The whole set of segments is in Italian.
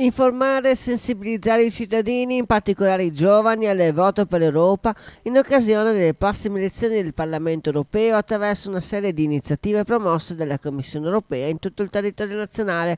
Informare e sensibilizzare i cittadini, in particolare i giovani, al voto per l'Europa in occasione delle prossime elezioni del Parlamento europeo attraverso una serie di iniziative promosse dalla Commissione europea in tutto il territorio nazionale.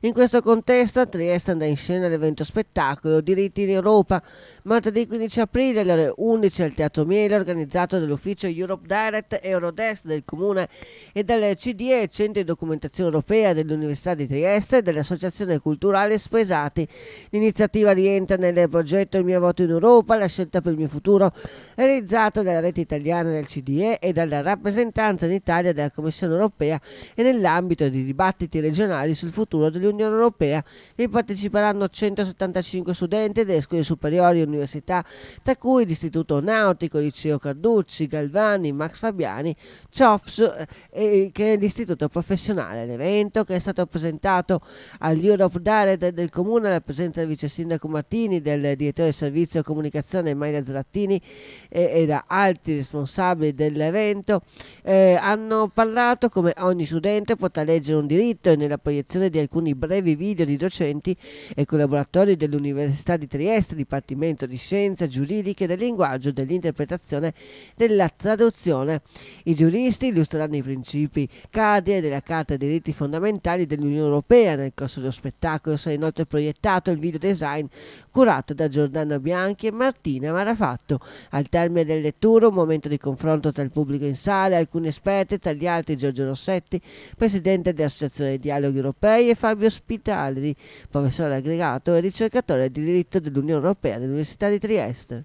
In questo contesto a Trieste andrà in scena l'evento spettacolo Diritti in Europa, martedì 15 aprile alle ore 11 al Teatro Miele, organizzato dall'ufficio Europe Direct Eurodest del Comune e dal CDE, Centro di Documentazione Europea dell'Università di Trieste e dell'Associazione Culturale Spagnola pesati. L'iniziativa rientra nel progetto Il mio voto in Europa, la scelta per il mio futuro, realizzata dalla rete italiana del CDE e dalla rappresentanza in Italia della Commissione europea e nell'ambito di dibattiti regionali sul futuro dell'Unione europea. Vi parteciperanno 175 studenti delle scuole superiori e università, tra cui l'Istituto Nautico, Liceo Carducci, Galvani, Max Fabiani, CIOFS, eh, che è l'Istituto Professionale. L'evento che è stato presentato all'Europe Direct del del Comune, la presenza del Vice Sindaco Martini, del Direttore del Servizio Comunicazione Maria Zrattini e, eh, e, da altri responsabili dell'evento, eh, hanno parlato come ogni studente potrà leggere un diritto e nella proiezione di alcuni brevi video di docenti e collaboratori dell'Università di Trieste, Dipartimento di Scienze Giuridiche del Linguaggio, dell'Interpretazione, della Traduzione. I giuristi illustreranno i principi cardine della Carta dei diritti fondamentali dell'Unione Europea nel corso dello spettacolo. Sarà inoltre e proiettato il videodesign curato da Giordano Bianchi e Martina Marafatto. Al termine del lettura un momento di confronto tra il pubblico in sala e alcuni esperti, tra gli altri Giorgio Rossetti, presidente dell'Associazione Dialoghi Europei e Fabio Spitali, professore aggregato e ricercatore di diritto dell'Unione Europea dell'Università di Trieste.